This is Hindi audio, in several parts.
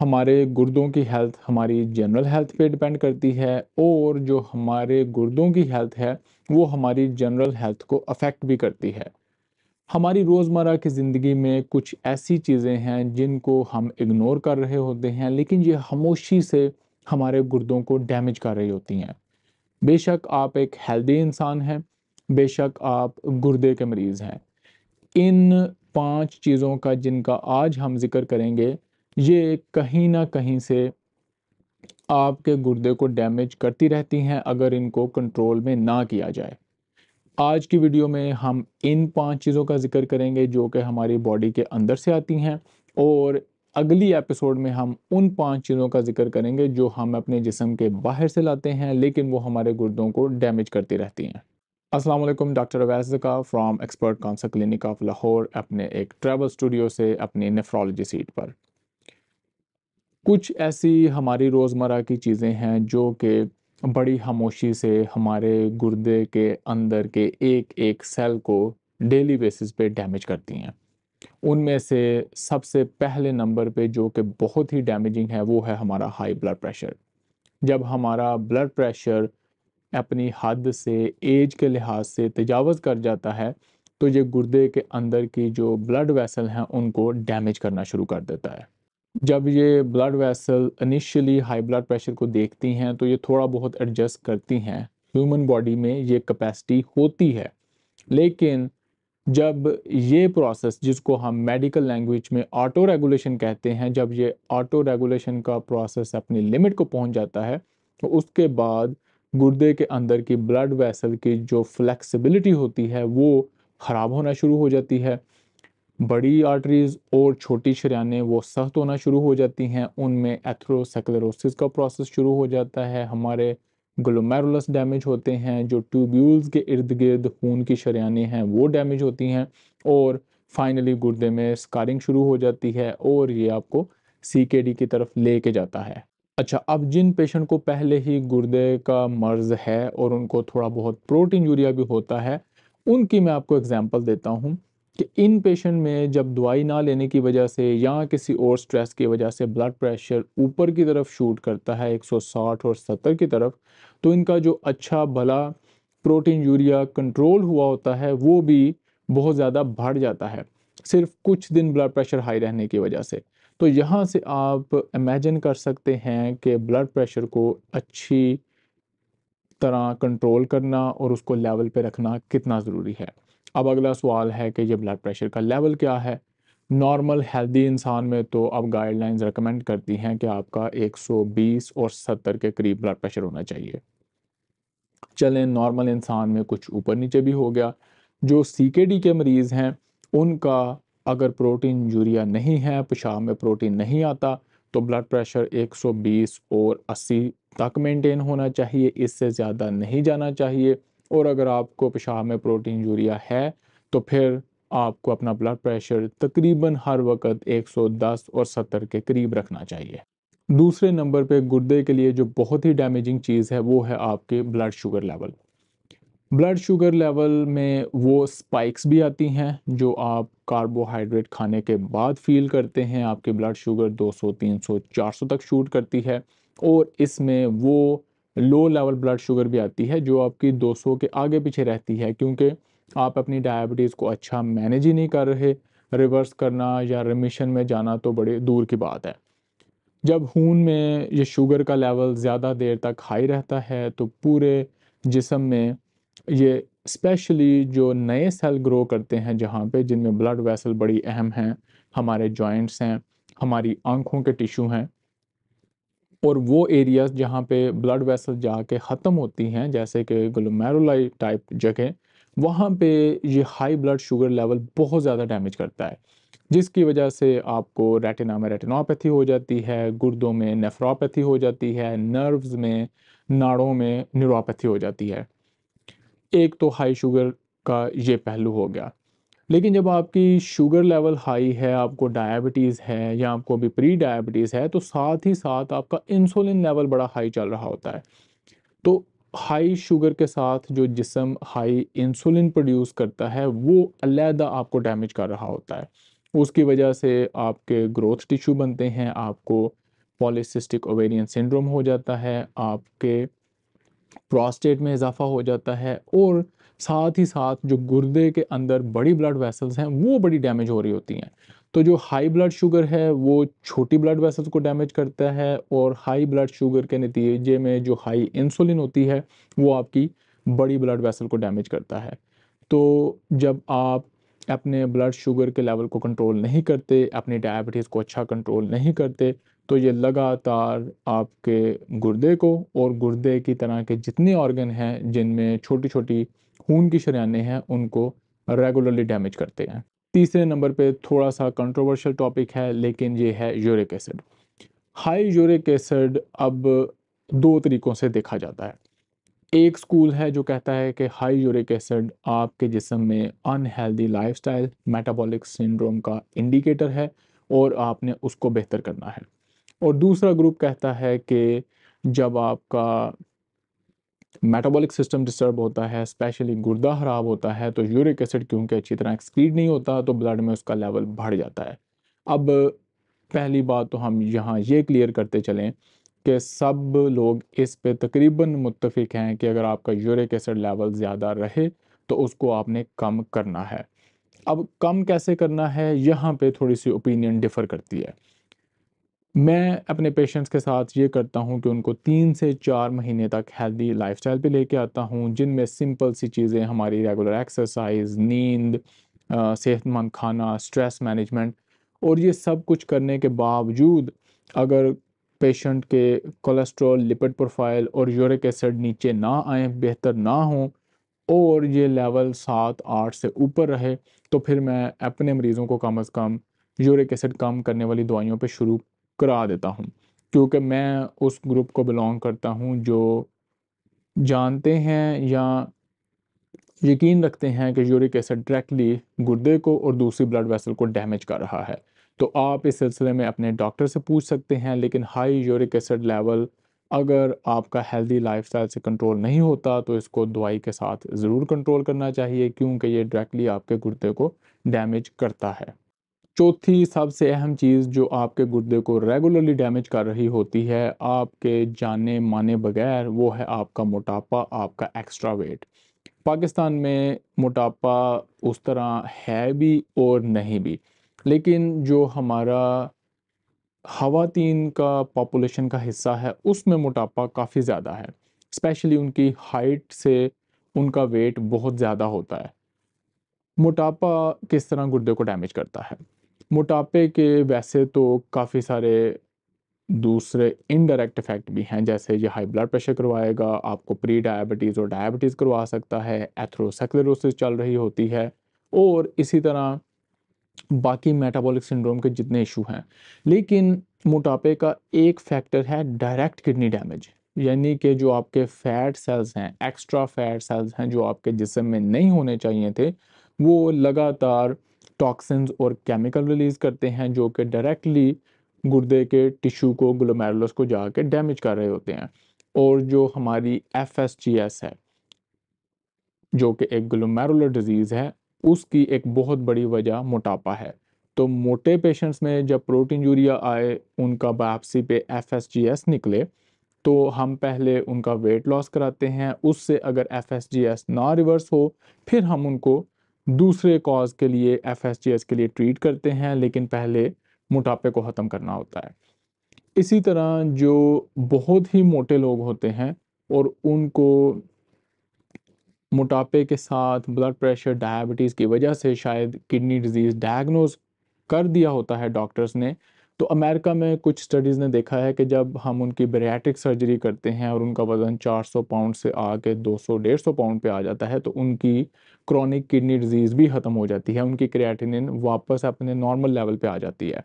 हमारे गुर्दों की हेल्थ हमारी जनरल हेल्थ पे डिपेंड करती है और जो हमारे गुर्दों की हेल्थ है वो हमारी जनरल हेल्थ को अफेक्ट भी करती है हमारी रोज़मर्रा की ज़िंदगी में कुछ ऐसी चीज़ें हैं जिनको हम इग्नोर कर रहे होते हैं लेकिन ये खामोशी से हमारे गुर्दों को डैमेज कर रही होती हैं बेशक आप एक हेल्दी इंसान हैं बेशक आप गुर्दे के मरीज़ हैं इन पांच चीज़ों का जिनका आज हम जिक्र करेंगे ये कहीं ना कहीं से आपके गुर्दे को डैमेज करती रहती हैं अगर इनको कंट्रोल में ना किया जाए आज की वीडियो में हम इन पांच चीज़ों का जिक्र करेंगे जो कि हमारी बॉडी के अंदर से आती हैं और अगली एपिसोड में हम उन पांच चीज़ों का जिक्र करेंगे जो हम अपने जिसम के बाहर से लाते हैं लेकिन वो हमारे गुर्दों को डैमेज करती रहती हैं असलम डॉक्टर अवैस का from expert council clinic of Lahore अपने एक ट्रैवल स्टूडियो से अपनी नेफ्रोलॉजी सीट पर कुछ ऐसी हमारी रोज़मर्रा की चीज़ें हैं जो कि बड़ी खामोशी से हमारे गुर्दे के अंदर के एक एक सेल को डेली बेसिस पे डैमेज करती हैं उनमें से सबसे पहले नंबर पे जो कि बहुत ही डैमेजिंग है वो है हमारा हाई ब्लड प्रेशर जब हमारा ब्लड प्रेशर अपनी हद से एज के लिहाज से तजावज़ कर जाता है तो ये गुर्दे के अंदर की जो ब्लड वेसल हैं उनको डैमेज करना शुरू कर देता है जब ये blood vessel initially high blood pressure को देखती हैं तो ये थोड़ा बहुत एडजस्ट करती हैं ह्यूमन बॉडी में ये कैपेसिटी होती है लेकिन जब ये प्रोसेस जिसको हम मेडिकल लैंग्वेज में ऑटो रेगुलेशन कहते हैं जब ये ऑटो रेगुलेशन का प्रोसेस अपनी लिमिट को पहुंच जाता है तो उसके बाद गुर्दे के अंदर की ब्लड वेसल की जो फ्लेक्सिबिलिटी होती है वो ख़राब होना शुरू हो जाती है बड़ी आर्टरीज और छोटी शरियाने वो सख्त होना शुरू हो जाती हैं उनमें एथ्रोसेकलरोसिस का प्रोसेस शुरू हो जाता है हमारे ग्लोमेरुलस डैमेज होते हैं जो ट्यूब्यूल्स के इर्द गिर्द खून की शरियाने हैं वो डैमेज होती हैं और फाइनली गुर्दे में स्कारिंग शुरू हो जाती है और ये आपको सी की तरफ ले के जाता है अच्छा अब जिन पेशेंट को पहले ही गुर्दे का मर्ज है और उनको थोड़ा बहुत प्रोटीन यूरिया भी होता है उनकी मैं आपको एग्ज़ाम्पल देता हूँ कि इन पेशेंट में जब दवाई ना लेने की वजह से या किसी और स्ट्रेस की वजह से ब्लड प्रेशर ऊपर की तरफ शूट करता है 160 और 70 की तरफ तो इनका जो अच्छा भला प्रोटीन यूरिया कंट्रोल हुआ होता है वो भी बहुत ज़्यादा बढ़ जाता है सिर्फ कुछ दिन ब्लड प्रेशर हाई रहने की वजह से तो यहाँ से आप इमेजिन कर सकते हैं कि ब्लड प्रेशर को अच्छी तरह कंट्रोल करना और उसको लेवल पे रखना कितना ज़रूरी है अब अगला सवाल है कि ये ब्लड प्रेशर का लेवल क्या है नॉर्मल हेल्दी इंसान में तो अब गाइडलाइंस रिकमेंड करती हैं कि आपका 120 और 70 के करीब ब्लड प्रेशर होना चाहिए चलें नॉर्मल इंसान में कुछ ऊपर नीचे भी हो गया जो सी के मरीज़ हैं उनका अगर प्रोटीन यूरिया नहीं है पेशाब में प्रोटीन नहीं आता तो ब्लड प्रेशर 120 और 80 तक मेंटेन होना चाहिए इससे ज़्यादा नहीं जाना चाहिए और अगर आपको पेशाब में प्रोटीन यूरिया है तो फिर आपको अपना ब्लड प्रेशर तकरीबन हर वक्त 110 और 70 के करीब रखना चाहिए दूसरे नंबर पे गुर्दे के लिए जो बहुत ही डैमेजिंग चीज़ है वो है आपके blood sugar level blood sugar level में वो स्पाइक्स भी आती हैं जो आप कार्बोहाइड्रेट खाने के बाद फील करते हैं आपके ब्लड शुगर 200, 300, 400 तक शूट करती है और इसमें वो लो लेवल ब्लड शुगर भी आती है जो आपकी 200 के आगे पीछे रहती है क्योंकि आप अपनी डायबिटीज़ को अच्छा मैनेज ही नहीं कर रहे रिवर्स करना या रिमिशन में जाना तो बड़े दूर की बात है जब खून में ये शुगर का लेवल ज़्यादा देर तक हाई रहता है तो पूरे जिसम में ये स्पेशली जो नए सेल ग्रो करते हैं जहाँ पे जिनमें ब्लड वेसल बड़ी अहम हैं हमारे जॉइंट्स हैं हमारी आँखों के टिश्यू हैं और वो एरियाज़ जहाँ पे ब्लड वेसल जाके ख़त्म होती हैं जैसे कि ग्लोमेरुलाई टाइप जगह वहाँ पे ये हाई ब्लड शुगर लेवल बहुत ज़्यादा डैमेज करता है जिसकी वजह से आपको रेटिना में रेटिनोपैथी हो जाती है गुर्दों में नेफ्रोपैथी हो जाती है नर्व्स में नाड़ों में न्यूरोपैथी हो जाती है एक तो हाई शुगर का ये पहलू हो गया लेकिन जब आपकी शुगर लेवल हाई है आपको डायबिटीज़ है या आपको अभी प्री डायबिटीज़ है तो साथ ही साथ आपका इंसुलिन लेवल बड़ा हाई चल रहा होता है तो हाई शुगर के साथ जो जिसम हाई इंसुलिन प्रोड्यूस करता है वो अलहदा आपको डैमेज कर रहा होता है उसकी वजह से आपके ग्रोथ टिश्यू बनते हैं आपको पॉलिसिस्टिक ओवेरियन सिंड्रोम हो जाता है आपके प्रोस्टेट में इजाफा हो जाता है और साथ ही साथ जो गुर्दे के अंदर बड़ी ब्लड वेसल्स हैं वो बड़ी डैमेज हो रही होती हैं तो जो हाई ब्लड शुगर है वो छोटी ब्लड वेसल्स को डैमेज करता है और हाई ब्लड शुगर के नतीजे में जो हाई इंसुलिन होती है वो आपकी बड़ी ब्लड वेसल को डैमेज करता है तो जब आप अपने ब्लड शुगर के लेवल को कंट्रोल नहीं करते अपनी डायबिटीज़ को अच्छा कंट्रोल नहीं करते तो ये लगातार आपके गुर्दे को और गुर्दे की तरह के जितने ऑर्गन हैं जिनमें छोटी छोटी खून की शरियाने हैं उनको रेगुलरली डैमेज करते हैं तीसरे नंबर पे थोड़ा सा कंट्रोवर्शियल टॉपिक है लेकिन ये है uric acid high uric acid अब दो तरीक़ों से देखा जाता है एक स्कूल है जो कहता है कि हाई यूरिक एसिड आपके जिसम में अनहेल्दी लाइफस्टाइल मेटाबॉलिक सिंड्रोम का इंडिकेटर है और आपने उसको बेहतर करना है और दूसरा ग्रुप कहता है कि जब आपका मेटाबॉलिक सिस्टम डिस्टर्ब होता है स्पेशली गुर्दा खराब होता है तो यूरिक एसिड क्योंकि अच्छी तरह एक्सक्रीड नहीं होता तो ब्लड में उसका लेवल बढ़ जाता है अब पहली बात तो हम यहाँ ये क्लियर करते चलें कि सब लोग इस पे तकरीबन मुतफिक हैं कि अगर आपका यूरिक एसिड लेवल ज़्यादा रहे तो उसको आपने कम करना है अब कम कैसे करना है यहाँ पे थोड़ी सी ओपिनियन डिफ़र करती है मैं अपने पेशेंट्स के साथ ये करता हूँ कि उनको तीन से चार महीने तक हेल्दी लाइफस्टाइल पे लेके आता हूँ जिनमें सिंपल सी चीज़ें हमारी रेगुलर एक्सरसाइज नींद सेहतमंद खाना स्ट्रेस मैनेजमेंट और ये सब कुछ करने के बावजूद अगर पेशेंट के कोलेस्ट्रॉल लिपिड प्रोफाइल और यूरिक एसिड नीचे ना आए बेहतर ना हों और ये लेवल सात आठ से ऊपर रहे तो फिर मैं अपने मरीज़ों को कम अज़ कम यूरिक एसिड कम करने वाली दवाइयों पे शुरू करा देता हूँ क्योंकि मैं उस ग्रुप को बिलोंग करता हूँ जो जानते हैं या यकीन रखते हैं कि यूरिक एसिड डायरेक्टली गुर्दे को और दूसरी ब्लड वेसल को डैमेज कर रहा है तो आप इस सिलसिले में अपने डॉक्टर से पूछ सकते हैं लेकिन हाई यूरिक एसिड लेवल अगर आपका हेल्दी लाइफस्टाइल से कंट्रोल नहीं होता तो इसको दवाई के साथ ज़रूर कंट्रोल करना चाहिए क्योंकि ये डायरेक्टली आपके गुर्दे को डैमेज करता है चौथी सबसे अहम चीज़ जो आपके गुर्दे को रेगुलरली डैमेज कर रही होती है आपके जाने माने बगैर वो है आपका मोटापा आपका एक्स्ट्रा वेट पाकिस्तान में मोटापा उस तरह है भी और नहीं भी लेकिन जो हमारा खातन का पॉपुलेशन का हिस्सा है उसमें मोटापा काफ़ी ज़्यादा है स्पेशली उनकी हाइट से उनका वेट बहुत ज़्यादा होता है मोटापा किस तरह गुर्दे को डैमेज करता है मोटापे के वैसे तो काफ़ी सारे दूसरे इनडायरेक्ट इफ़ेक्ट भी हैं जैसे ये हाई ब्लड प्रेशर करवाएगा आपको प्री डायबिटीज़ और डायबिटीज़ करवा सकता है एथरोसेक्लेरोसिस चल रही होती है और इसी तरह बाकी मेटाबॉलिक सिंड्रोम के जितने इशू हैं लेकिन मोटापे का एक फैक्टर है डायरेक्ट किडनी डैमेज यानी कि जो आपके फैट सेल्स हैं एक्स्ट्रा फैट सेल्स हैं जो आपके जिसम में नहीं होने चाहिए थे वो लगातार टॉक्सिन और केमिकल रिलीज़ करते हैं जो कि डायरेक्टली गुर्दे के टिश्यू को ग्लोमेरुलस को जाके डैमेज कर रहे होते हैं और जो हमारी एफ है जो कि एक ग्लोमेरुलर डिजीज़ है उसकी एक बहुत बड़ी वजह मोटापा है तो मोटे पेशेंट्स में जब प्रोटीन यूरिया आए उनका बायोप्सी पे एफ निकले तो हम पहले उनका वेट लॉस कराते हैं उससे अगर एफ ना रिवर्स हो फिर हम उनको दूसरे कॉज के लिए एफ के लिए ट्रीट करते हैं लेकिन पहले मोटापे को ख़त्म करना होता है इसी तरह जो बहुत ही मोटे लोग होते हैं और उनको मोटापे के साथ ब्लड प्रेशर डायबिटीज़ की वजह से शायद किडनी डिजीज़ डायग्नोज कर दिया होता है डॉक्टर्स ने तो अमेरिका में कुछ स्टडीज़ ने देखा है कि जब हम उनकी बेरियाटिक सर्जरी करते हैं और उनका वज़न 400 पाउंड से आके 200 150 पाउंड पे आ जाता है तो उनकी क्रॉनिक किडनी डिजीज़ भी ख़त्म हो जाती है उनकी क्रिएटिनिन वापस अपने नॉर्मल लेवल पे आ जाती है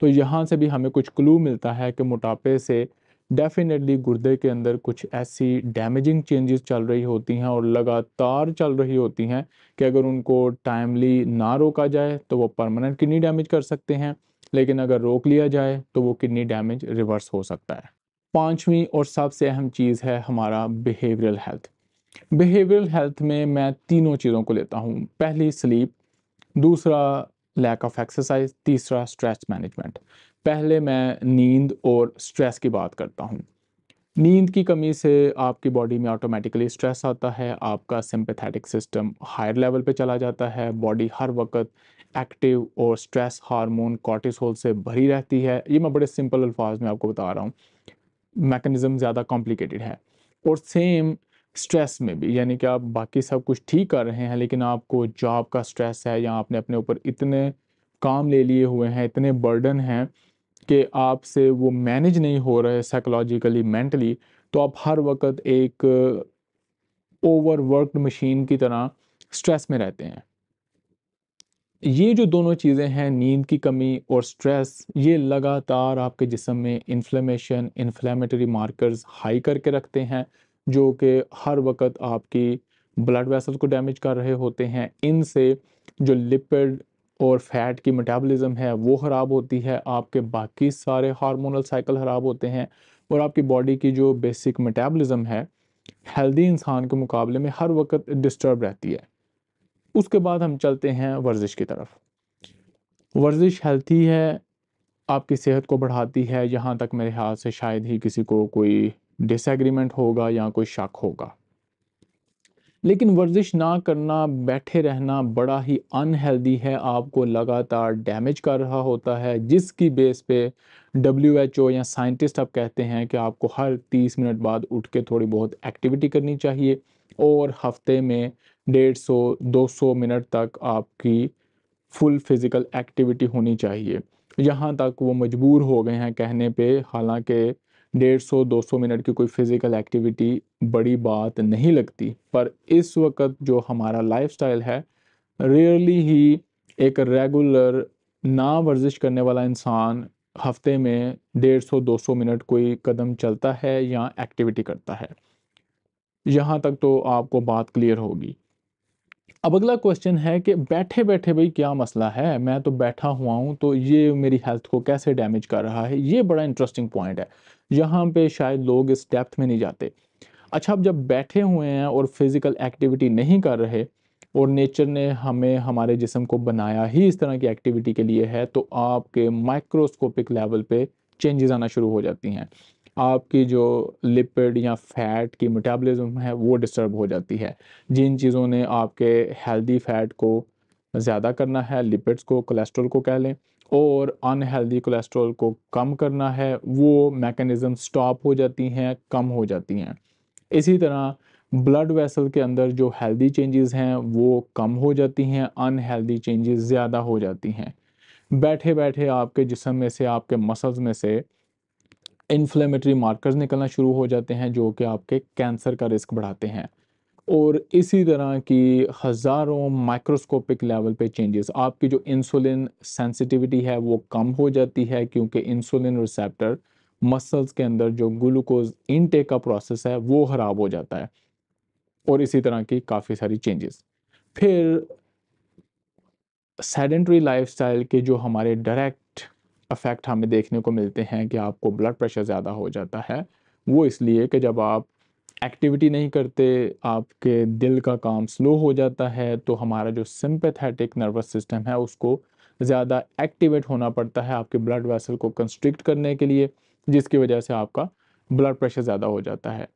तो यहाँ से भी हमें कुछ क्लू मिलता है कि मोटापे से डेफिनेटली गुर्दे के अंदर कुछ ऐसी डैमेजिंग चेंजेस चल रही होती हैं और लगातार चल रही होती हैं कि अगर उनको टाइमली ना रोका जाए तो वो परमानेंट किडनी डैमेज कर सकते हैं लेकिन अगर रोक लिया जाए तो वो किडनी डैमेज रिवर्स हो सकता है पाँचवीं और सबसे अहम चीज़ है हमारा बिहेवियरल हेल्थ बिहेवियरल हेल्थ में मैं तीनों चीज़ों को लेता हूँ पहली स्लीप दूसरा लैक ऑफ एक्सरसाइज तीसरा स्ट्रेस मैनेजमेंट पहले मैं नींद और स्ट्रेस की बात करता हूँ नींद की कमी से आपकी बॉडी में ऑटोमेटिकली स्ट्रेस आता है आपका सिंपथेटिक सिस्टम हायर लेवल पे चला जाता है बॉडी हर वक्त एक्टिव और स्ट्रेस हार्मोन कॉर्टिसोल से भरी रहती है ये मैं बड़े सिंपल अल्फाज में आपको बता रहा हूँ मैकेनिज़्म ज़्यादा कॉम्प्लिकेटेड है और सेम स्ट्रेस में भी यानी कि आप बाकी सब कुछ ठीक कर रहे हैं लेकिन आपको जॉब का स्ट्रेस है या आपने अपने ऊपर इतने काम ले लिए हुए हैं इतने बर्डन हैं कि आपसे वो मैनेज नहीं हो रहे साइकोलॉजिकली मेंटली तो आप हर वक्त एक ओवरवर्कड मशीन की तरह स्ट्रेस में रहते हैं ये जो दोनों चीज़ें हैं नींद की कमी और स्ट्रेस ये लगातार आपके जिसम में इन्फ्लेमेशन इन्फ्लेमेटरी मार्कर्स हाई करके रखते हैं जो कि हर वक्त आपकी ब्लड वेसल्स को डैमेज कर रहे होते हैं इनसे जो लिपिड और फैट की मेटाबॉलिज्म है वो ख़राब होती है आपके बाकी सारे हार्मोनल साइकिल ख़राब होते हैं और आपकी बॉडी की जो बेसिक मेटाबॉलिज्म है हेल्दी इंसान के मुकाबले में हर वक्त डिस्टर्ब रहती है उसके बाद हम चलते हैं वर्जिश की तरफ वर्जिश हेल्थी है आपकी सेहत को बढ़ाती है यहाँ तक मेरे हाथ से शायद ही किसी को कोई डिसएग्रीमेंट होगा या कोई शक होगा लेकिन वर्जिश ना करना बैठे रहना बड़ा ही अनहेल्दी है आपको लगातार डैमेज कर रहा होता है जिसकी बेस पे डब्ल्यू एच ओ या साइंटिस्ट आप कहते हैं कि आपको हर तीस मिनट बाद उठ के थोड़ी बहुत एक्टिविटी करनी चाहिए और हफ्ते में डेढ़ सौ दो सौ मिनट तक आपकी फुल फिज़िकल एक्टिविटी होनी चाहिए यहाँ तक वो मजबूर हो गए हैं कहने पर हालांकि डेढ़ सौ दो सौ मिनट की कोई फिज़िकल एक्टिविटी बड़ी बात नहीं लगती पर इस वक्त जो हमारा लाइफस्टाइल है रेयरली ही एक रेगुलर ना वर्जिश करने वाला इंसान हफ्ते में डेढ़ सौ दो सौ मिनट कोई कदम चलता है या एक्टिविटी करता है यहाँ तक तो आपको बात क्लियर होगी अब अगला क्वेश्चन है कि बैठे बैठे भाई क्या मसला है मैं तो बैठा हुआ हूँ तो ये मेरी हेल्थ को कैसे डैमेज कर रहा है ये बड़ा इंटरेस्टिंग पॉइंट है यहाँ पे शायद लोग इस डेप्थ में नहीं जाते अच्छा अब जब बैठे हुए हैं और फिज़िकल एक्टिविटी नहीं कर रहे और नेचर ने हमें हमारे जिसम को बनाया ही इस तरह की एक्टिविटी के लिए है तो आपके माइक्रोस्कोपिक लेवल पे चेंजेस आना शुरू हो जाती हैं आपकी जो लिपिड या फैट की मेटाबॉलिज्म है वो डिस्टर्ब हो जाती है जिन चीज़ों ने आपके हेल्दी फैट को ज़्यादा करना है लिपिड्स को कोलेस्ट्रॉल को कह लें और अनहेल्दी कोलेस्ट्रॉल को कम करना है वो मैकेनिज़्म स्टॉप हो जाती हैं कम हो जाती हैं इसी तरह ब्लड वेसल के अंदर जो हेल्दी चेंजेस हैं वो कम हो जाती हैं अनहेल्दी चेंजेस ज़्यादा हो जाती हैं बैठे बैठे आपके जिसम में से आपके मसल्स में से इन्फ्लेमेटरी मार्कर्स निकलना शुरू हो जाते हैं जो कि आपके कैंसर का रिस्क बढ़ाते हैं और इसी तरह की हज़ारों माइक्रोस्कोपिक लेवल पे चेंजेस आपकी जो इंसुलिन सेंसिटिविटी है वो कम हो जाती है क्योंकि इंसुलिन रिसेप्टर मसल्स के अंदर जो ग्लूकोज इनटेक का प्रोसेस है वो ख़राब हो जाता है और इसी तरह की काफ़ी सारी चेंजेस फिर सेडेंट्री लाइफस्टाइल के जो हमारे डायरेक्ट अफेक्ट हमें देखने को मिलते हैं कि आपको ब्लड प्रेशर ज़्यादा हो जाता है वो इसलिए कि जब आप एक्टिविटी नहीं करते आपके दिल का काम स्लो हो जाता है तो हमारा जो सिंपथेटिक नर्वस सिस्टम है उसको ज़्यादा एक्टिवेट होना पड़ता है आपके ब्लड वेसल को कंस्ट्रिक्ट करने के लिए जिसकी वजह से आपका ब्लड प्रेशर ज़्यादा हो जाता है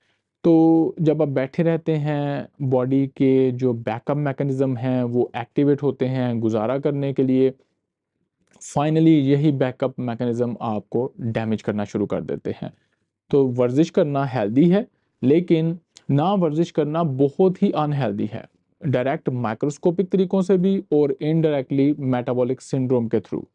तो जब आप बैठे रहते हैं बॉडी के जो बैकअप मैकेनिज़्म हैं वो एक्टिवेट होते हैं गुजारा करने के लिए फाइनली यही बैकअप मैकेनिज़्म आपको डैमेज करना शुरू कर देते हैं तो वर्जिश करना हेल्दी है लेकिन ना वर्जिश करना बहुत ही अनहेल्दी है डायरेक्ट माइक्रोस्कोपिक तरीकों से भी और इनडायरेक्टली मेटाबॉलिक सिंड्रोम के थ्रू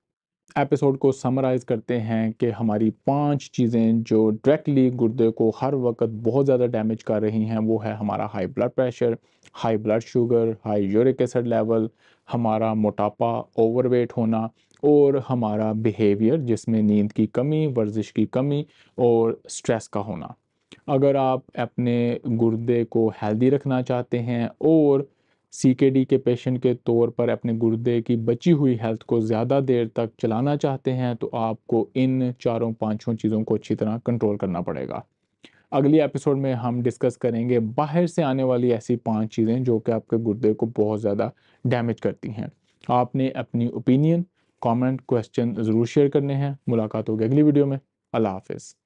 एपिसोड को समराइज़ करते हैं कि हमारी पांच चीज़ें जो डायरेक्टली गुर्दे को हर वक्त बहुत ज़्यादा डैमेज कर रही हैं वो है हमारा high blood pressure high blood sugar high uric acid level हमारा मोटापा ओवरवेट होना और हमारा बिहेवियर जिसमें नींद की कमी वर्जिश की कमी और स्ट्रेस का होना अगर आप अपने गुर्दे को हेल्दी रखना चाहते हैं और सी के डी के पेशेंट के तौर पर अपने गुर्दे की बची हुई हेल्थ को ज़्यादा देर तक चलाना चाहते हैं तो आपको इन चारों पांचों चीज़ों को अच्छी तरह कंट्रोल करना पड़ेगा अगली एपिसोड में हम डिस्कस करेंगे बाहर से आने वाली ऐसी पांच चीज़ें जो कि आपके गुर्दे को बहुत ज़्यादा डैमेज करती हैं आपने अपनी ओपिनियन कमेंट क्वेश्चन ज़रूर शेयर करने हैं मुलाकात होगी अगली वीडियो में अल्लाह हाफिज़